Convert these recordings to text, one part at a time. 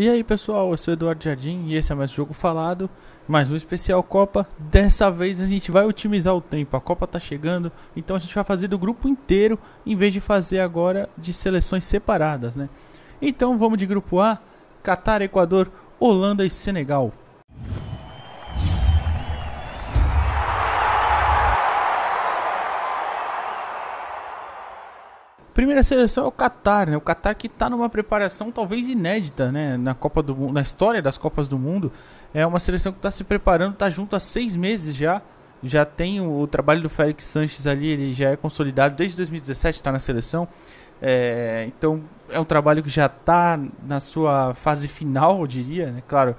E aí pessoal, eu sou Eduardo Jardim e esse é mais um jogo falado, mais um especial Copa. Dessa vez a gente vai otimizar o tempo, a Copa tá chegando, então a gente vai fazer do grupo inteiro em vez de fazer agora de seleções separadas, né? Então vamos de grupo A, Catar, Equador, Holanda e Senegal. primeira seleção é o Qatar, né? O Qatar que está numa preparação talvez inédita, né? Na Copa do na história das Copas do Mundo, é uma seleção que está se preparando, está junto há seis meses já. Já tem o, o trabalho do Félix Sanches ali, ele já é consolidado desde 2017, está na seleção. É, então é um trabalho que já está na sua fase final, eu diria. Né? Claro,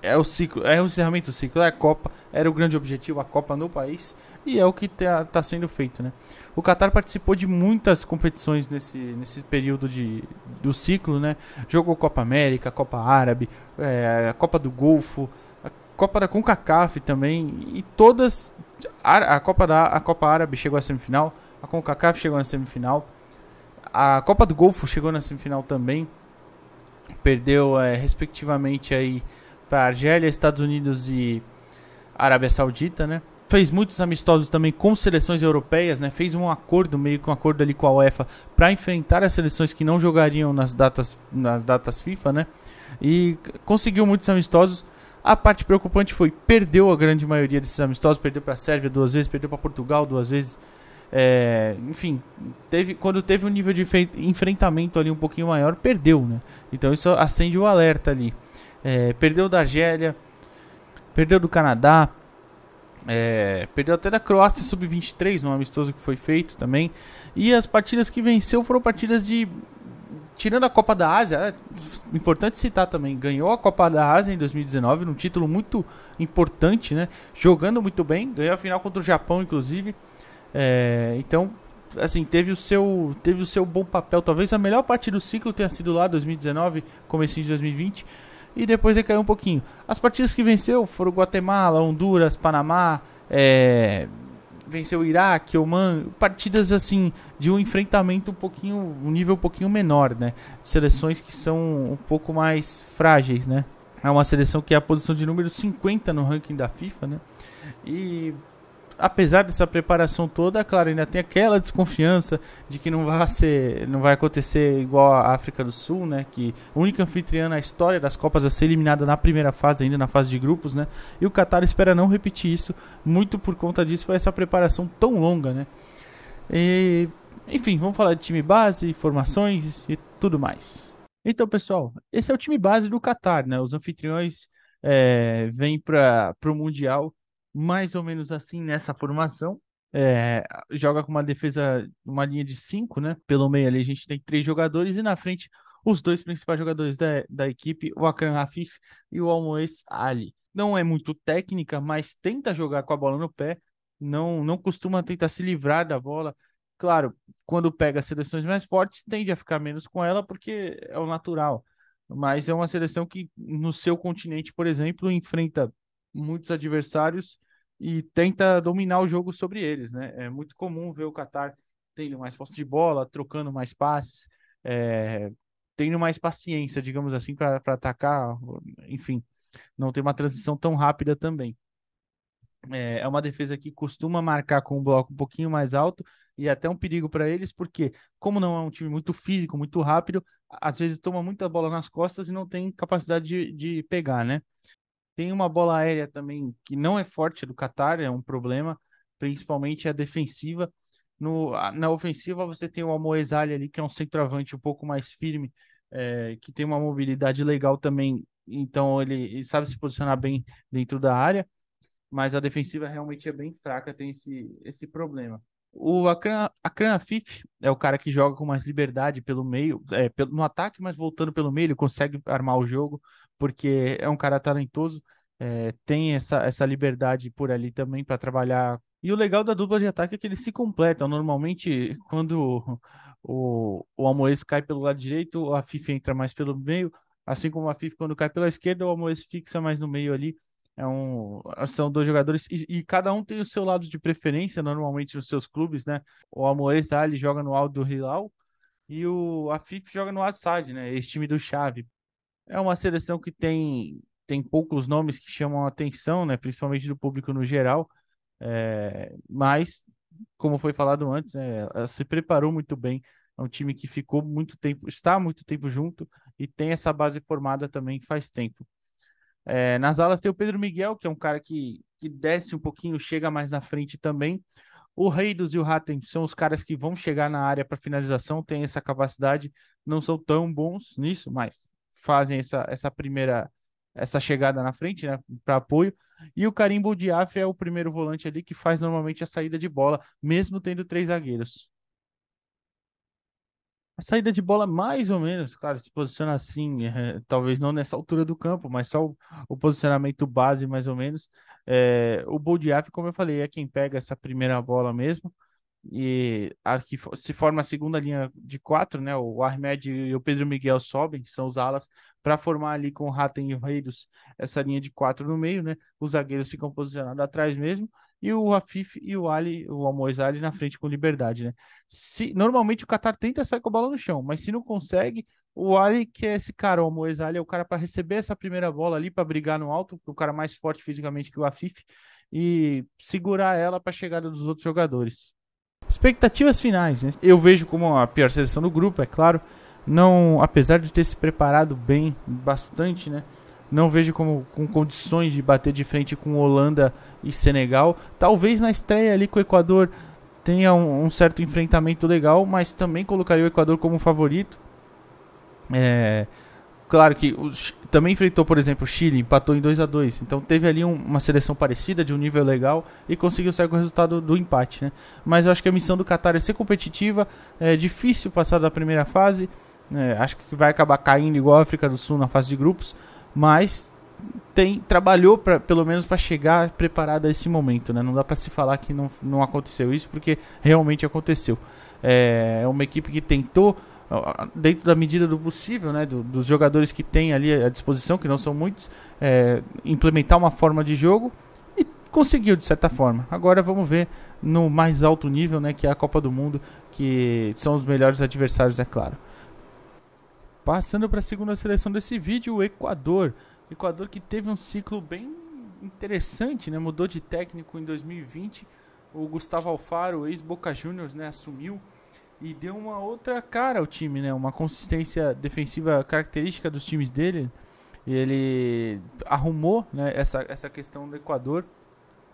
é o ciclo, é o encerramento do ciclo, é a Copa, era o grande objetivo, a Copa no país, e é o que está tá sendo feito. Né? O Qatar participou de muitas competições nesse, nesse período de, do ciclo, né? jogou Copa América, Copa Árabe, é, a Copa do Golfo, a Copa da CONCACAF também, e todas. A, a Copa, da, a Copa Árabe chegou à semifinal, a CONCACAF chegou na semifinal a Copa do Golfo chegou na semifinal também. Perdeu, é, respectivamente, aí para Argélia, Estados Unidos e Arábia Saudita, né? Fez muitos amistosos também com seleções europeias, né? Fez um acordo, meio que um acordo ali com a UEFA para enfrentar as seleções que não jogariam nas datas, nas datas FIFA, né? E conseguiu muitos amistosos. A parte preocupante foi perdeu a grande maioria desses amistosos, perdeu para a Sérvia duas vezes, perdeu para Portugal duas vezes, é, enfim, teve, quando teve um nível de enfrentamento ali um pouquinho maior, perdeu, né? Então isso acende o alerta ali. É, perdeu da Argélia, perdeu do Canadá, é, perdeu até da Croácia sub-23, um amistoso que foi feito também. E as partidas que venceu foram partidas de. Tirando a Copa da Ásia, é importante citar também, ganhou a Copa da Ásia em 2019, num título muito importante, né? Jogando muito bem, ganhou a final contra o Japão, inclusive. É, então, assim, teve o seu teve o seu bom papel. Talvez a melhor parte do ciclo tenha sido lá 2019, começo de 2020, e depois caiu um pouquinho. As partidas que venceu foram Guatemala, Honduras, Panamá, é, venceu o Iraque, Oman, partidas assim de um enfrentamento um pouquinho, um nível um pouquinho menor, né? Seleções que são um pouco mais frágeis, né? É uma seleção que é a posição de número 50 no ranking da FIFA, né? E apesar dessa preparação toda, é claro, ainda tem aquela desconfiança de que não vai ser, não vai acontecer igual a África do Sul, né, que a única anfitriã na história das Copas a ser eliminada na primeira fase, ainda na fase de grupos, né? E o Qatar espera não repetir isso, muito por conta disso foi essa preparação tão longa, né? E, enfim, vamos falar de time base, formações e tudo mais. Então, pessoal, esse é o time base do Qatar, né? Os anfitriões é, vêm para o Mundial mais ou menos assim nessa formação. É, joga com uma defesa, uma linha de cinco, né? Pelo meio ali a gente tem três jogadores e na frente os dois principais jogadores da, da equipe, o Akan Rafif e o Almoes Ali. Não é muito técnica, mas tenta jogar com a bola no pé, não, não costuma tentar se livrar da bola. Claro, quando pega seleções mais fortes, tende a ficar menos com ela porque é o natural. Mas é uma seleção que no seu continente, por exemplo, enfrenta muitos adversários e tenta dominar o jogo sobre eles, né? É muito comum ver o Qatar tendo mais posse de bola, trocando mais passes, é, tendo mais paciência, digamos assim, para atacar, enfim, não tem uma transição tão rápida também. É, é uma defesa que costuma marcar com um bloco um pouquinho mais alto e é até um perigo para eles, porque, como não é um time muito físico, muito rápido, às vezes toma muita bola nas costas e não tem capacidade de, de pegar, né? Tem uma bola aérea também que não é forte é do Qatar, é um problema, principalmente a defensiva. No, na ofensiva você tem o Amoezali ali, que é um centroavante um pouco mais firme, é, que tem uma mobilidade legal também, então ele sabe se posicionar bem dentro da área, mas a defensiva realmente é bem fraca, tem esse, esse problema. O Akran, Afif é o cara que joga com mais liberdade pelo meio, é, pelo, no ataque, mas voltando pelo meio, ele consegue armar o jogo, porque é um cara talentoso, é, tem essa, essa liberdade por ali também para trabalhar. E o legal da dupla de ataque é que eles se completam. Normalmente, quando o, o Amoes cai pelo lado direito, o Afif entra mais pelo meio, assim como o Afif quando cai pela esquerda, o Amoes fixa mais no meio ali é um, ah, são dois jogadores e, e, cada um tem o seu lado de preferência normalmente nos seus clubes, né? O Amoez Ali joga no Al do Hilal e o Afif joga no Assad, né? Esse time do Chave. É uma seleção que tem tem poucos nomes que chamam a atenção, né? Principalmente do público no geral, é, mas como foi falado antes, né? Ela se preparou muito bem. É um time que ficou muito tempo, está muito tempo junto e tem essa base formada também faz tempo. É, nas alas tem o Pedro Miguel, que é um cara que, que desce um pouquinho, chega mais na frente também. O Reidos e o Hatem são os caras que vão chegar na área para finalização, têm essa capacidade, não são tão bons nisso, mas fazem essa, essa primeira essa chegada na frente, né, para apoio. E o Carimbo Diaf é o primeiro volante ali que faz normalmente a saída de bola, mesmo tendo três zagueiros a saída de bola, mais ou menos, cara, se posiciona assim, é, talvez não nessa altura do campo, mas só o, o posicionamento base, mais ou menos. É, o Boldiaf, como eu falei, é quem pega essa primeira bola mesmo. E aqui se forma a segunda linha de quatro, né? O Ahmed e o Pedro Miguel sobem, que são os alas, para formar ali com o Raten e o Reidos essa linha de quatro no meio, né? Os zagueiros ficam posicionados atrás mesmo e o Afif e o Ali, o Amois Ali na frente com liberdade, né? Se, normalmente o Qatar tenta sair com a bola no chão, mas se não consegue, o Ali, que é esse cara, o Amois Ali, é o cara para receber essa primeira bola ali, para brigar no alto, é o cara mais forte fisicamente que o Afif, e segurar ela para a chegada dos outros jogadores. Expectativas finais, né? Eu vejo como a pior seleção do grupo, é claro. Não, apesar de ter se preparado bem, bastante, né? Não vejo como com condições de bater de frente com Holanda e Senegal. Talvez na estreia ali com o Equador tenha um, um certo enfrentamento legal, mas também colocaria o Equador como favorito. É, claro que os, também enfrentou, por exemplo, o Chile, empatou em 2 a 2 Então teve ali um, uma seleção parecida, de um nível legal, e conseguiu sair com o resultado do empate. Né? Mas eu acho que a missão do Qatar é ser competitiva, é difícil passar da primeira fase. É, acho que vai acabar caindo igual a África do Sul na fase de grupos, mas tem trabalhou para pelo menos para chegar preparado a esse momento, né? Não dá para se falar que não, não aconteceu isso porque realmente aconteceu. É, é uma equipe que tentou dentro da medida do possível, né, do, dos jogadores que tem ali à disposição, que não são muitos, é, implementar uma forma de jogo e conseguiu de certa forma. Agora vamos ver no mais alto nível, né, que é a Copa do Mundo, que são os melhores adversários, é claro. Passando para a segunda seleção desse vídeo, o Equador. O Equador que teve um ciclo bem interessante, né? Mudou de técnico em 2020. O Gustavo Alfaro, ex-Boca Juniors, né? assumiu e deu uma outra cara ao time, né? Uma consistência defensiva característica dos times dele. Ele arrumou né, essa, essa questão do Equador,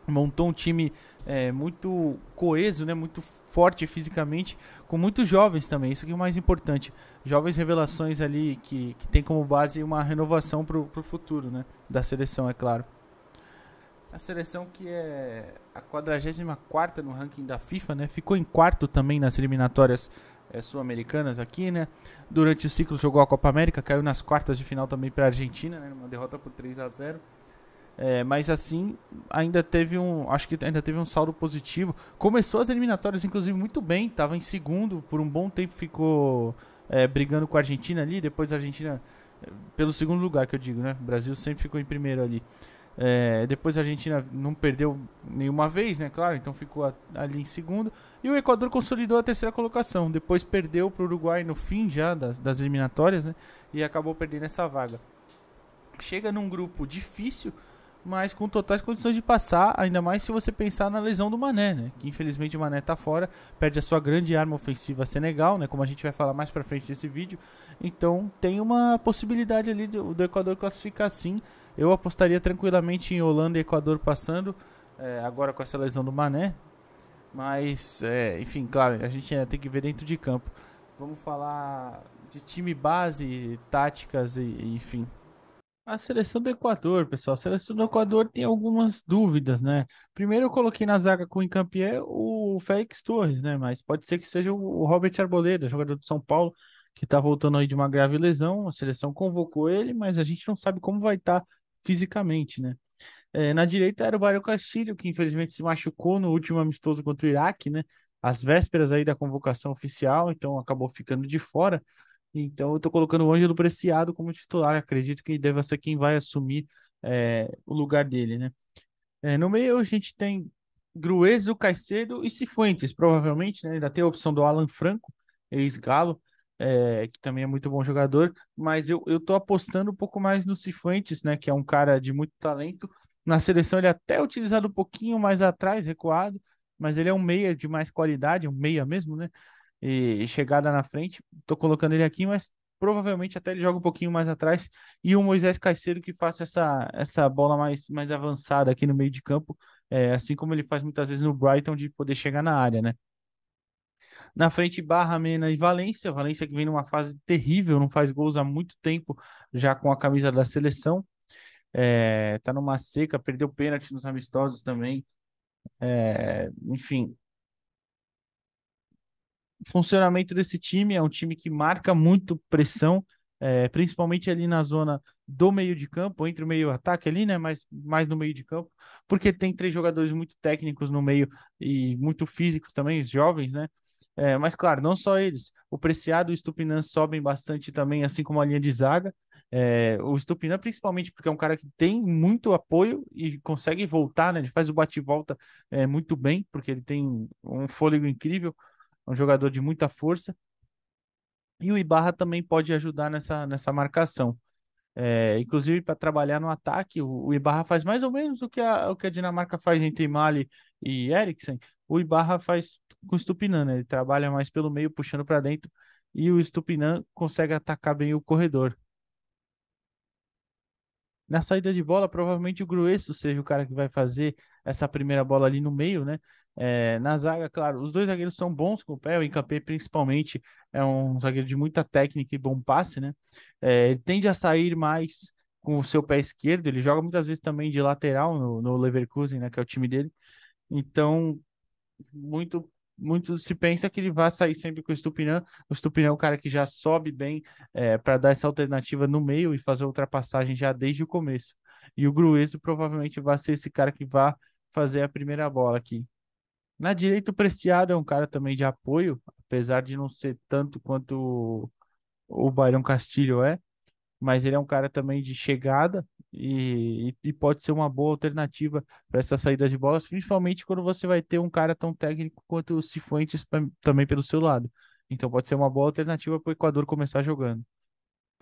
montou um time é, muito coeso, né? Muito forte fisicamente, com muitos jovens também, isso que é o mais importante. Jovens revelações ali que, que tem como base uma renovação para o futuro né, da seleção, é claro. A seleção que é a 44 no ranking da FIFA, né? Ficou em quarto também nas eliminatórias é, sul-americanas aqui, né? Durante o ciclo jogou a Copa América, caiu nas quartas de final também para a Argentina, né? Uma derrota por 3 a 0 é, mas assim, ainda teve um. Acho que ainda teve um saldo positivo. Começou as eliminatórias, inclusive, muito bem. Estava em segundo, por um bom tempo ficou é, brigando com a Argentina ali. Depois a Argentina. É, pelo segundo lugar que eu digo, né? O Brasil sempre ficou em primeiro ali. É, depois a Argentina não perdeu nenhuma vez, né? Claro, então ficou ali em segundo. E o Equador consolidou a terceira colocação. Depois perdeu para o Uruguai no fim já das, das eliminatórias, né? E acabou perdendo essa vaga. Chega num grupo difícil mas com totais condições de passar, ainda mais se você pensar na lesão do Mané, né? Que infelizmente o Mané está fora, perde a sua grande arma ofensiva Senegal, né? Como a gente vai falar mais para frente desse vídeo. Então tem uma possibilidade ali do, do Equador classificar sim. Eu apostaria tranquilamente em Holanda e Equador passando, é, agora com essa lesão do Mané. Mas, é, enfim, claro, a gente é, tem que ver dentro de campo. Vamos falar de time base, táticas e enfim, a seleção do Equador, pessoal. A seleção do Equador tem algumas dúvidas, né? Primeiro eu coloquei na zaga com o Incampié o Félix Torres, né? Mas pode ser que seja o Robert Arboleda, jogador de São Paulo, que tá voltando aí de uma grave lesão. A seleção convocou ele, mas a gente não sabe como vai estar tá fisicamente, né? É, na direita era o Barão Castilho, que infelizmente se machucou no último amistoso contra o Iraque, né? Às vésperas aí da convocação oficial, então acabou ficando de fora. Então eu estou colocando o Ângelo Preciado como titular. Acredito que deve ser quem vai assumir é, o lugar dele, né? É, no meio a gente tem Grueso, Caicedo e Cifuentes, provavelmente, né? Ainda tem a opção do Alan Franco, ex-galo, é, que também é muito bom jogador. Mas eu, eu tô apostando um pouco mais no Cifuentes, né? Que é um cara de muito talento. Na seleção ele é até utilizado um pouquinho mais atrás, recuado, mas ele é um meia de mais qualidade, um meia mesmo, né? e, chegada na frente. Estou colocando ele aqui, mas provavelmente até ele joga um pouquinho mais atrás. E o Moisés Caicedo que faça essa, essa bola mais, mais avançada aqui no meio de campo, é, assim como ele faz muitas vezes no Brighton de poder chegar na área, né? Na frente, Barra, Mena e Valência. Valência que vem numa fase terrível, não faz gols há muito tempo já com a camisa da seleção. É, tá numa seca, perdeu pênalti nos amistosos também. É, enfim, funcionamento desse time. É um time que marca muito pressão, é, principalmente ali na zona do meio de campo, entre o meio e o ataque ali, né? Mas mais no meio de campo, porque tem três jogadores muito técnicos no meio e muito físicos também, os jovens, né? É, mas claro, não só eles. O Preciado e o Stupinan sobem bastante também, assim como a linha de zaga. É, o Stupinan, principalmente, porque é um cara que tem muito apoio e consegue voltar, né? Ele faz o bate-volta é, muito bem, porque ele tem um fôlego incrível um jogador de muita força. E o Ibarra também pode ajudar nessa, nessa marcação. É, inclusive para trabalhar no ataque, o, o, Ibarra faz mais ou menos o que a, o que a Dinamarca faz entre Mali e Eriksen. O Ibarra faz com o Stupinan, né? ele trabalha mais pelo meio, puxando para dentro, e o Stupinan consegue atacar bem o corredor. Na saída de bola, provavelmente o Grueso seja o cara que vai fazer essa primeira bola ali no meio, né? É, na zaga, claro, os dois zagueiros são bons com o pé, o Incapé principalmente é um zagueiro de muita técnica e bom passe, né? É, ele tende a sair mais com o seu pé esquerdo, ele joga muitas vezes também de lateral no, no Leverkusen, né, que é o time dele. Então, muito muito se pensa que ele vai sair sempre com o Stupinã. O Stupinã é um cara que já sobe bem é, para dar essa alternativa no meio e fazer ultrapassagem já desde o começo. E o Grueso provavelmente vai ser esse cara que vai fazer a primeira bola aqui. Na direita, o Preciado é um cara também de apoio, apesar de não ser tanto quanto o Byron Castilho é, mas ele é um cara também de chegada e, e pode ser uma boa alternativa para essa saída de bolas, principalmente quando você vai ter um cara tão técnico quanto o Cifuentes também pelo seu lado. Então pode ser uma boa alternativa para o Equador começar jogando.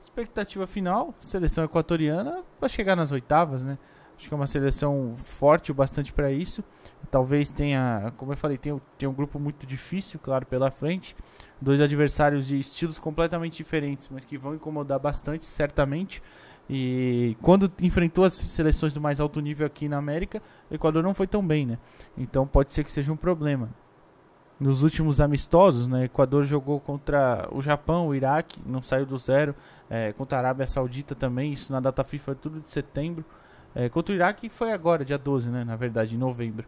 Expectativa final, seleção equatoriana para chegar nas oitavas, né? Acho que é uma seleção forte o bastante para isso. Talvez tenha, como eu falei, tem, um grupo muito difícil, claro, pela frente. Dois adversários de estilos completamente diferentes, mas que vão incomodar bastante, certamente. E quando enfrentou as seleções do mais alto nível aqui na América, o Equador não foi tão bem, né? Então pode ser que seja um problema. Nos últimos amistosos, né, o Equador jogou contra o Japão, o Iraque, não saiu do zero, é, contra a Arábia Saudita também, isso na data FIFA tudo de setembro. É, contra o Iraque foi agora, dia 12, né? Na verdade, em novembro.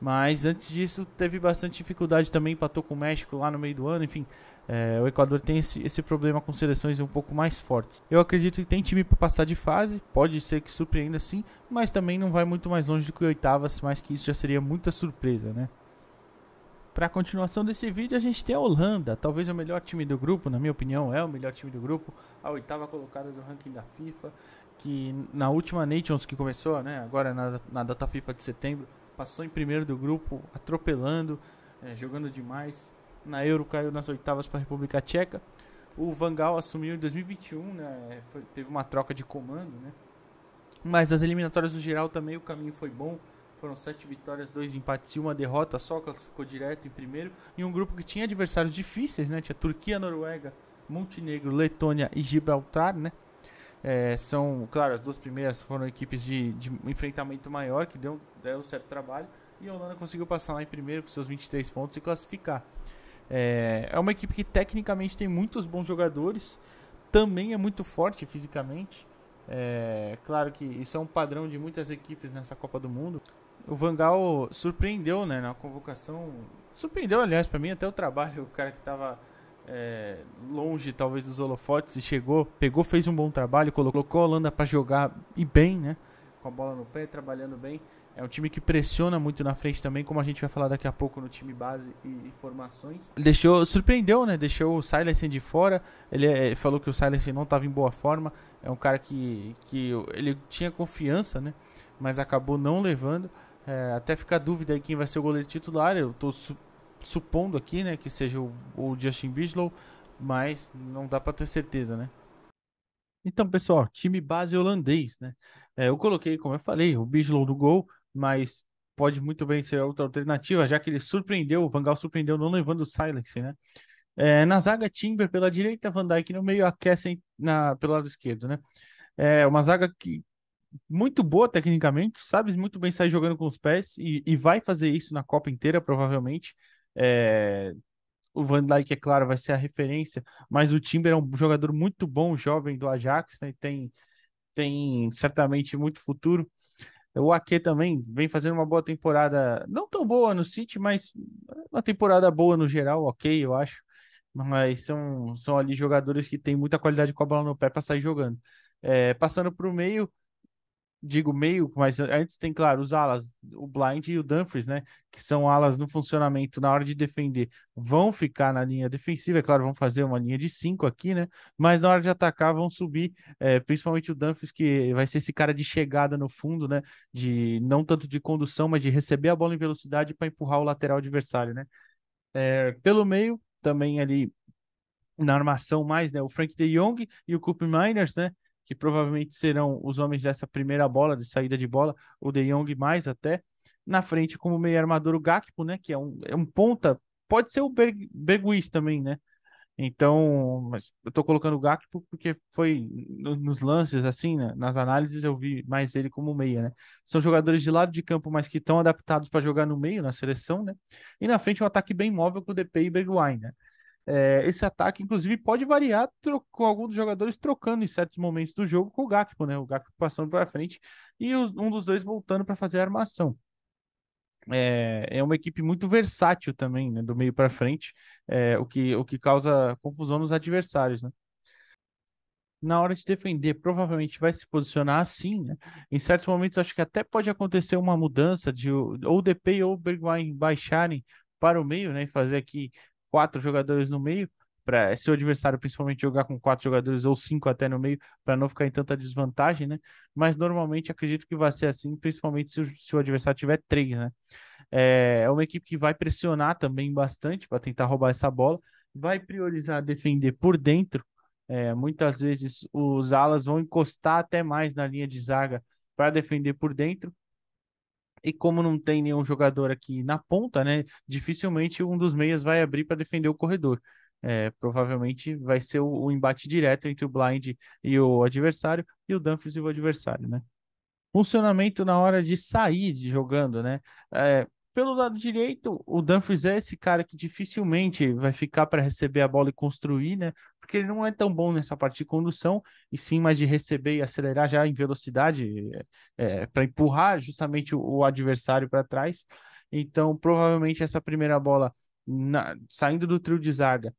Mas antes disso, teve bastante dificuldade também, empatou com o México lá no meio do ano, enfim. É, o Equador tem esse, esse, problema com seleções um pouco mais fortes. Eu acredito que tem time para passar de fase, pode ser que surpreenda sim, mas também não vai muito mais longe do que oitavas, mais que isso já seria muita surpresa, né? Para a continuação desse vídeo, a gente tem a Holanda, talvez o melhor time do grupo, na minha opinião, é o melhor time do grupo, a oitava colocada do ranking da FIFA que na última Nations que começou, né, agora na, na data FIFA de setembro, passou em primeiro do grupo, atropelando, é, jogando demais. Na Euro caiu nas oitavas para a República Tcheca. O Vangal assumiu em 2021, né, foi, teve uma troca de comando, né. Mas nas eliminatórias do geral também o caminho foi bom. Foram sete vitórias, dois empates e uma derrota só, classificou direto em primeiro. E um grupo que tinha adversários difíceis, né? Tinha Turquia, Noruega, Montenegro, Letônia e Gibraltar, né? É, são, claro, as duas primeiras foram equipes de, de enfrentamento maior, que deu, deu um certo trabalho. E a Holanda conseguiu passar lá em primeiro com seus 23 pontos e classificar. É, é uma equipe que tecnicamente tem muitos bons jogadores, também é muito forte fisicamente. É, claro que isso é um padrão de muitas equipes nessa Copa do Mundo. O Vangal surpreendeu né, na convocação. Surpreendeu, aliás, para mim, até o trabalho. O cara que estava é, longe talvez dos holofotes e chegou, pegou, fez um bom trabalho, colocou a Holanda para jogar e bem, né? Com a bola no pé, trabalhando bem. É um time que pressiona muito na frente também, como a gente vai falar daqui a pouco no time base e, e formações. Deixou, surpreendeu, né? Deixou o Silensen de fora. É, ele, falou que o Silensen não estava em boa forma. É um cara que, que ele tinha confiança, né? Mas acabou não levando. É, até fica a dúvida aí quem vai ser o goleiro titular. Eu tô supondo aqui, né, que seja o, o Justin Bislow, mas não dá para ter certeza, né? Então, pessoal, time base holandês, né? É, eu coloquei, como eu falei, o Bislow do gol, mas pode muito bem ser outra alternativa, já que ele surpreendeu, o Vangal surpreendeu não levando o Silence, né? É, na zaga, Timber pela direita, Van Dijk no meio, aquecem na, pelo lado esquerdo, né? É uma zaga que muito boa tecnicamente, sabe muito bem sair jogando com os pés e, e vai fazer isso na Copa inteira, provavelmente. É, o Van Dijk, é claro, vai ser a referência, mas o Timber é um jogador muito bom, jovem do Ajax, né? Tem, tem certamente muito futuro. O Ake também vem fazendo uma boa temporada, não tão boa no City, mas uma temporada boa no geral, ok, eu acho. Mas são, são ali jogadores que têm muita qualidade com a bola no pé para sair jogando. É, passando para o meio, digo meio, mas antes tem, claro, os alas, o Blind e o Dumfries, né? Que são alas no funcionamento na hora de defender, vão ficar na linha defensiva, é claro, vão fazer uma linha de cinco aqui, né? Mas na hora de atacar vão subir, é, principalmente o Dumfries, que vai ser esse cara de chegada no fundo, né? De não tanto de condução, mas de receber a bola em velocidade para empurrar o lateral adversário, né? É, pelo meio, também ali na armação mais, né? O Frank de Jong e o Coop Miners, né? que provavelmente serão os homens dessa primeira bola, de saída de bola, o De Jong mais até. Na frente, como meio armador, o Gakpo, né? Que é um, é um ponta. Pode ser o Ber Berguiz também, né? Então, mas eu tô colocando o Gakpo porque foi no, nos lances, assim, né? nas análises eu vi mais ele como meia, né? São jogadores de lado de campo, mas que estão adaptados para jogar no meio, na seleção, né? E na frente um ataque bem móvel com o DP e Bergwijn, né? É, esse ataque, inclusive, pode variar com alguns dos jogadores trocando em certos momentos do jogo com o Gakpo, né? O Gakpo passando para frente e os, um dos dois voltando para fazer a armação. É, é uma equipe muito versátil também, né? Do meio para frente, é, o, que, o que causa confusão nos adversários, né? na hora de defender, provavelmente vai se posicionar assim, né? Em certos momentos, acho que até pode acontecer uma mudança de ou o DP ou o Bergwijn baixarem para o meio, né? E fazer aqui quatro jogadores no meio, para seu adversário principalmente jogar com quatro jogadores ou cinco até no meio, para não ficar em tanta desvantagem, né? Mas normalmente acredito que vai ser assim, principalmente se o, se o adversário tiver três, né? É, é uma equipe que vai pressionar também bastante para tentar roubar essa bola, vai priorizar defender por dentro. É, muitas vezes os alas vão encostar até mais na linha de zaga para defender por dentro e como não tem nenhum jogador aqui na ponta, né, dificilmente um dos meias vai abrir para defender o corredor. É, provavelmente vai ser o, o, embate direto entre o blind e o adversário e o Dumfries e o adversário, né? Funcionamento na hora de sair de jogando, né? É, pelo lado direito, o Dumfries é esse cara que dificilmente vai ficar para receber a bola e construir, né? porque ele não é tão bom nessa parte de condução, e sim mais de receber e acelerar já em velocidade, é, eh, eh, para empurrar justamente o, o adversário para trás. Então, provavelmente essa primeira bola, na, saindo do trio de zaga,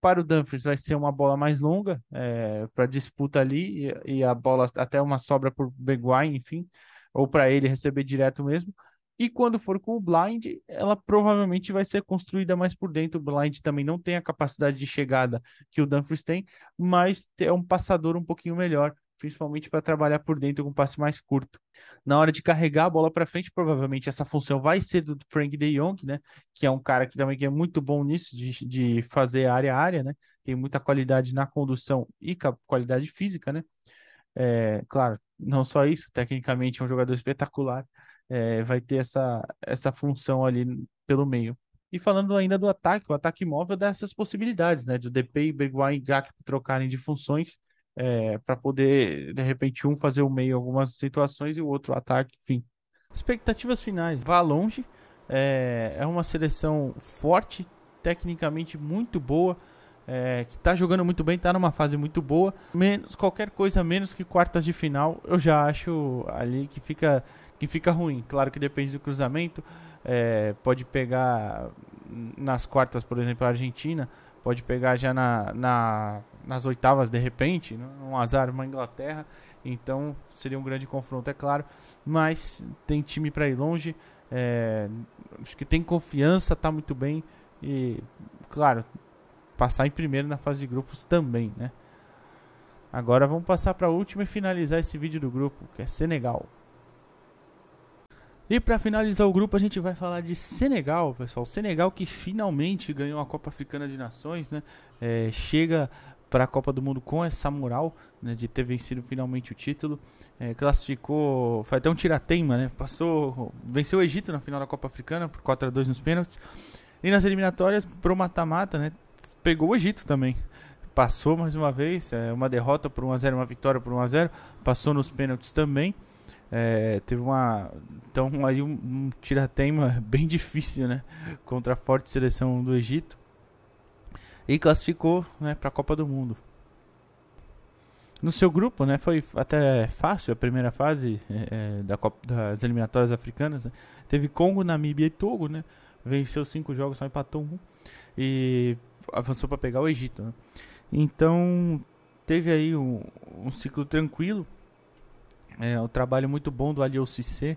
para o Dumfries vai ser uma bola mais longa é, eh, para disputa ali e, e, a bola até uma sobra por Beguai, enfim, ou para ele receber direto mesmo. E quando for com o blind, ela provavelmente vai ser construída mais por dentro. O blind também não tem a capacidade de chegada que o Dumfries tem, mas é um passador um pouquinho melhor, principalmente para trabalhar por dentro com um passe mais curto. Na hora de carregar a bola para frente, provavelmente essa função vai ser do Frank de Jong, né? Que é um cara que também é muito bom nisso, de, de fazer área a área, né? Tem muita qualidade na condução e qualidade física, né? É, claro, não só isso, tecnicamente é um jogador espetacular é, vai ter essa, essa função ali pelo meio. E falando ainda do ataque, o ataque móvel dá essas possibilidades, né? De o DP e Beguai e Gak trocarem de funções é, eh, para poder, de repente, um fazer o meio em algumas situações e o outro ataque, enfim. Expectativas finais. Vá longe. É, é uma seleção forte, tecnicamente muito boa. É, que está jogando muito bem, está numa fase muito boa. Menos qualquer coisa, menos que quartas de final, eu já acho ali que fica que fica ruim. Claro que depende do cruzamento, é, pode pegar nas quartas, por exemplo, a Argentina, pode pegar já na, na nas oitavas de repente, né? um azar, uma Inglaterra. Então seria um grande confronto, é claro. Mas tem time para ir longe, é, acho que tem confiança, tá muito bem. E, claro, passar em primeiro na fase de grupos também, né? Agora vamos passar para a última e finalizar esse vídeo do grupo, que é Senegal. E para finalizar o grupo, a gente vai falar de Senegal, pessoal. Senegal que finalmente ganhou a Copa Africana de Nações, né? É, chega para a Copa do Mundo com essa moral né, de ter vencido finalmente o título. É, classificou, foi até um tirateima, né? Passou, venceu o Egito na final da Copa Africana por 4 a 2 nos pênaltis. E nas eliminatórias pro mata-mata, né? Pegou o Egito também. Passou mais uma vez, é, uma derrota por 1 a 0, uma vitória por 1 a 0, passou nos pênaltis também. É, teve uma. Então, aí um, um tiratema bem difícil, né? Contra a forte seleção do Egito. E classificou né, para a Copa do Mundo. No seu grupo, né? Foi até fácil a primeira fase é, é da Copa, das eliminatórias africanas. Né? Teve Congo, Namíbia e Togo, né? Venceu cinco jogos, só empatou um. E avançou para pegar o Egito. Né? Então, teve aí um, um ciclo tranquilo é, o trabalho muito bom do Aliou Cissé.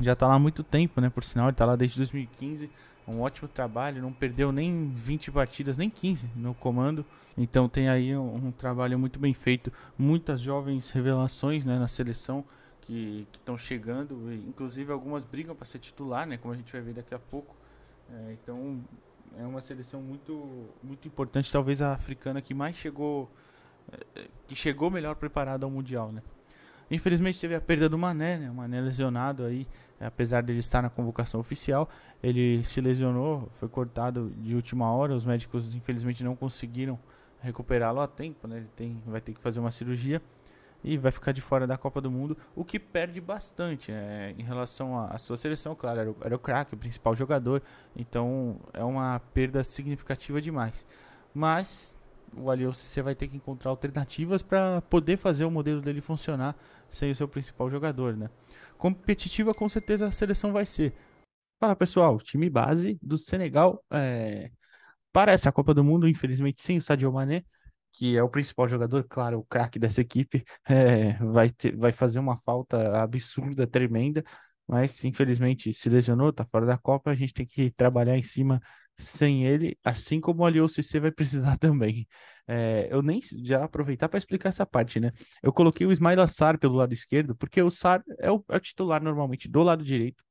Já está lá há muito tempo, né? Por sinal, ele está lá desde 2015. Um ótimo trabalho, não perdeu nem 20 partidas, nem 15 no comando. Então tem aí um, um trabalho muito bem feito. Muitas jovens revelações né, na seleção que estão chegando. Inclusive algumas brigam para ser titular, né? Como a gente vai ver daqui a pouco. É, então é uma seleção muito, muito importante, talvez a africana que mais chegou. É, é, que chegou melhor preparada ao Mundial, né? Infelizmente teve a perda do Mané, né? O Mané lesionado aí, é, apesar dele estar na convocação oficial, ele se lesionou, foi cortado de última hora, os médicos infelizmente não conseguiram recuperá-lo a tempo, né? Ele tem, vai ter que fazer uma cirurgia e vai ficar de fora da Copa do Mundo, o que perde bastante né? em relação à sua seleção, claro, era o, era o craque, o principal jogador, então é uma perda significativa demais. Mas o você vai ter que encontrar alternativas para poder fazer o modelo dele funcionar sem o seu principal jogador, né? Competitiva com certeza a seleção vai ser. Fala pessoal, time base do Senegal é... para essa Copa do Mundo, infelizmente sem o Sadio Mané, que é o principal jogador, claro, o craque dessa equipe, é... vai, ter... vai fazer uma falta absurda, tremenda, mas infelizmente se lesionou, tá fora da Copa, a gente tem que trabalhar em cima sem ele, assim como o CC vai precisar também. É, eu nem já aproveitar para explicar essa parte, né? Eu coloquei o Smaila Assar pelo lado esquerdo, porque o Sar é o, é o titular normalmente do lado direito,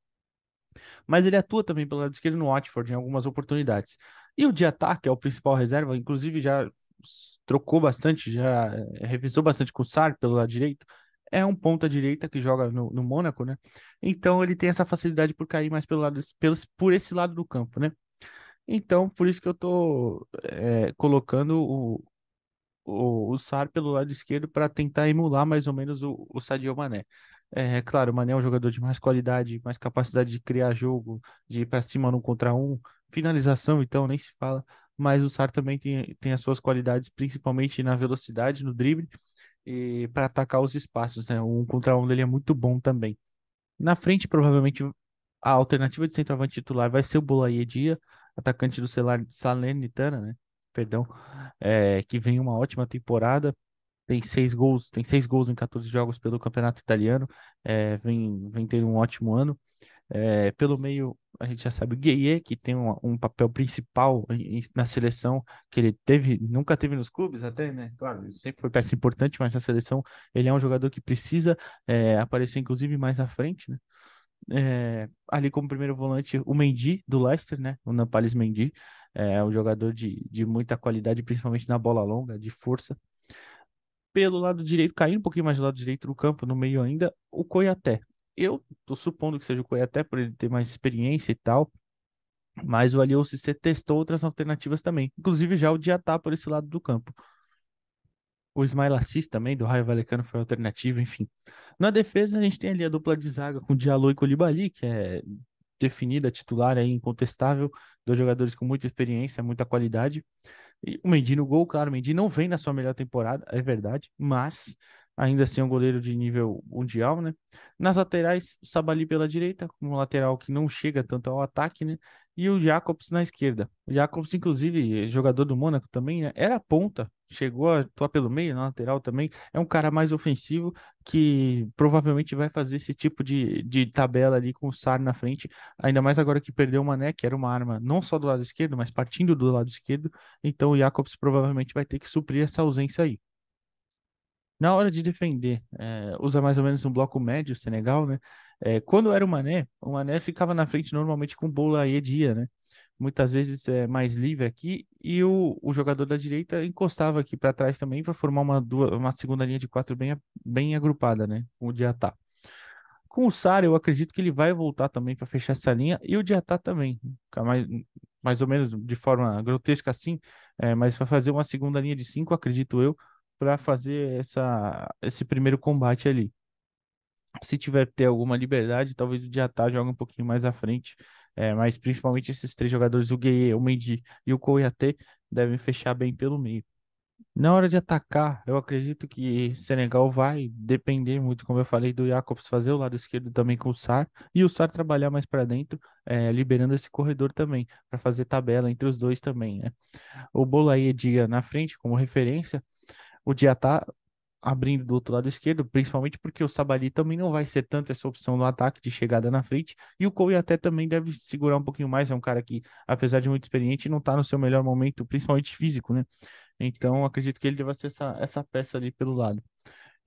mas ele atua também pelo lado esquerdo no Watford em algumas oportunidades. E o de ataque é o principal reserva, inclusive já trocou bastante, já é, revisou bastante com o Sar pelo lado direito. É um ponta direita que joga no, no Mônaco, né? Então ele tem essa facilidade por cair mais pelo lado, pelos, por esse lado do campo, né? Então, por isso que eu tô é, colocando o, o, o Sar pelo lado esquerdo para tentar emular mais ou menos o, o Sadio Mané. É claro, o Mané é um jogador de mais qualidade, mais capacidade de criar jogo, de ir para cima no contra um, finalização, então nem se fala. Mas o Sar também tem, tem as suas qualidades, principalmente na velocidade, no drible, e para atacar os espaços, né? um contra um dele é muito bom também. Na frente, provavelmente, a alternativa de centroavante titular vai ser o Bolaie Dia atacante do Salernitana, né? Perdão, é, que vem uma ótima temporada. Tem seis gols, tem seis gols em 14 jogos pelo Campeonato Italiano. É, vem, vem ter um ótimo ano. É, pelo meio, a gente já sabe o Gueye, que tem um, um papel principal em, na seleção, que ele teve, nunca teve nos clubes até, né? Claro, sempre foi peça importante, mas na seleção ele é um jogador que precisa é, aparecer, inclusive, mais à frente, né? é, ali como primeiro volante o Mendy do Leicester, né? O Nampales Mendy é um jogador de, de muita qualidade, principalmente na bola longa, de força. Pelo lado direito, caindo um pouquinho mais do lado direito do campo, no meio ainda, o Coiaté. Eu tô supondo que seja o Coiaté, por ele ter mais experiência e tal. Mas o Aliou testou outras alternativas também. Inclusive já o Diatá por esse lado do campo. O smile Assis também, do Raio Valecano, foi alternativo, enfim. Na defesa, a gente tem ali a dupla de zaga com Diallo e Colibali, que é definida, titular aí, incontestável, dois jogadores com muita experiência, muita qualidade. E o Mendy no gol, claro, o Mendy não vem na sua melhor temporada, é verdade, mas ainda assim é um goleiro de nível mundial, né? Nas laterais, o Sabali pela direita, como um lateral que não chega tanto ao ataque, né? E o Jacobs na esquerda. O Jacobs, inclusive, jogador do Mônaco também, né? era ponta, chegou a atuar pelo meio, na lateral também. É um cara mais ofensivo que provavelmente vai fazer esse tipo de, de tabela ali com o Sar na frente, ainda mais agora que perdeu o Mané, que era uma arma não só do lado esquerdo, mas partindo do lado esquerdo. Então o Jacobs provavelmente vai ter que suprir essa ausência aí na hora de defender, é, usa mais ou menos um bloco médio, Senegal, né? É, quando era o Mané, o Mané ficava na frente normalmente com bola e dia, né? Muitas vezes é mais livre aqui e o, o jogador da direita encostava aqui para trás também para formar uma, duas, uma segunda linha de quatro bem, bem agrupada, né? Com o Diatá. Com o Sara, eu acredito que ele vai voltar também para fechar essa linha e o Diatá também. Mais, mais ou menos de forma grotesca assim, é, mas vai fazer uma segunda linha de cinco, acredito eu, para fazer essa, esse primeiro combate ali. Se tiver ter alguma liberdade, talvez o Diatá jogue um pouquinho mais à frente, é, mas principalmente esses três jogadores, o Gueye, o Mendy e o Kouyaté, devem fechar bem pelo meio. Na hora de atacar, eu acredito que Senegal vai depender muito, como eu falei, do Jacobs fazer o lado esquerdo também com o Sar e o Sar trabalhar mais para dentro, é, liberando esse corredor também, para fazer tabela entre os dois também. Né? O Bolaia Dia na frente, como referência, o Diatá abrindo do outro lado esquerdo, principalmente porque o Sabali também não vai ser tanto essa opção no ataque de chegada na frente, e o Cole até também deve segurar um pouquinho mais, é um cara que, apesar de muito experiente, não está no seu melhor momento, principalmente físico, né? Então, acredito que ele deva ser essa, essa peça ali pelo lado.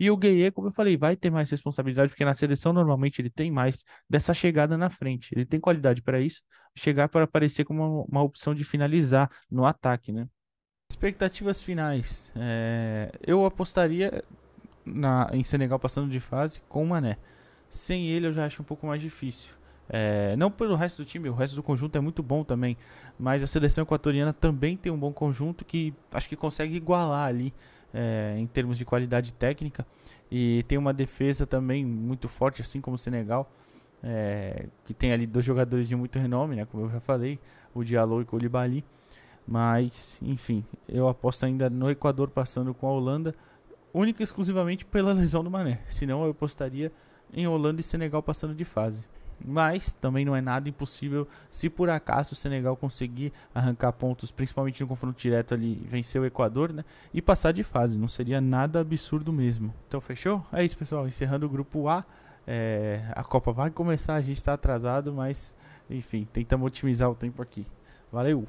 E o Gueye, como eu falei, vai ter mais responsabilidade, porque na seleção normalmente ele tem mais dessa chegada na frente. Ele tem qualidade para isso, chegar para aparecer como uma, uma opção de finalizar no ataque, né? Expectativas finais. É, eu apostaria na, em Senegal passando de fase com o Mané. Sem ele eu já acho um pouco mais difícil. É, não pelo resto do time, o resto do conjunto é muito bom também. Mas a seleção equatoriana também tem um bom conjunto que acho que consegue igualar ali é, em termos de qualidade técnica. E tem uma defesa também muito forte, assim como o Senegal. É, que tem ali dois jogadores de muito renome, né, como eu já falei, o Diallo e o Koulibaly. Mas, enfim, eu aposto ainda no Equador passando com a Holanda, única e exclusivamente pela lesão do Mané. Senão eu apostaria em Holanda e Senegal passando de fase. Mas também não é nada impossível se por acaso o Senegal conseguir arrancar pontos, principalmente no confronto direto ali, vencer o Equador, né? E passar de fase, não seria nada absurdo mesmo. Então fechou? É isso, pessoal. Encerrando o grupo A. É, a Copa vai começar, a gente está atrasado, mas enfim, tentamos otimizar o tempo aqui. Valeu!